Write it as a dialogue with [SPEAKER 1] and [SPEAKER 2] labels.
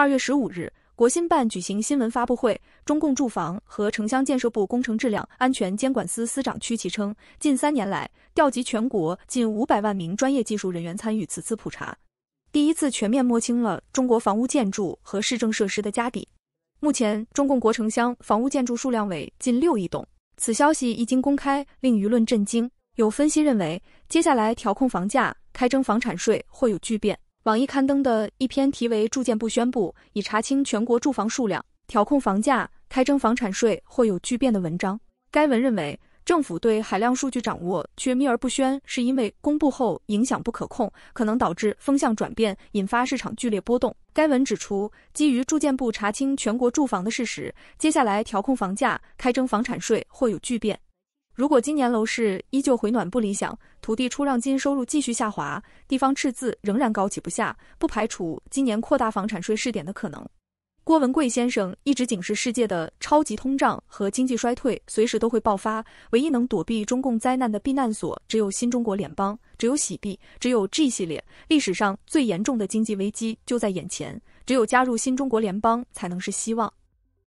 [SPEAKER 1] 二月十五日，国新办举行新闻发布会，中共住房和城乡建设部工程质量安全监管司司长曲奇称，近三年来，调集全国近五百万名专业技术人员参与此次普查，第一次全面摸清了中国房屋建筑和市政设施的家底。目前，中共国城乡房屋建筑数量为近六亿栋。此消息一经公开，令舆论震惊。有分析认为，接下来调控房价、开征房产税或有巨变。网易刊登的一篇题为《住建部宣布已查清全国住房数量，调控房价、开征房产税或有巨变》的文章。该文认为，政府对海量数据掌握却秘而不宣，是因为公布后影响不可控，可能导致风向转变，引发市场剧烈波动。该文指出，基于住建部查清全国住房的事实，接下来调控房价、开征房产税或有巨变。如果今年楼市依旧回暖不理想，土地出让金收入继续下滑，地方赤字仍然高企不下，不排除今年扩大房产税试点的可能。郭文贵先生一直警示世界的超级通胀和经济衰退随时都会爆发，唯一能躲避中共灾难的避难所只有新中国联邦，只有洗币，只有 G 系列。历史上最严重的经济危机就在眼前，只有加入新中国联邦才能是希望。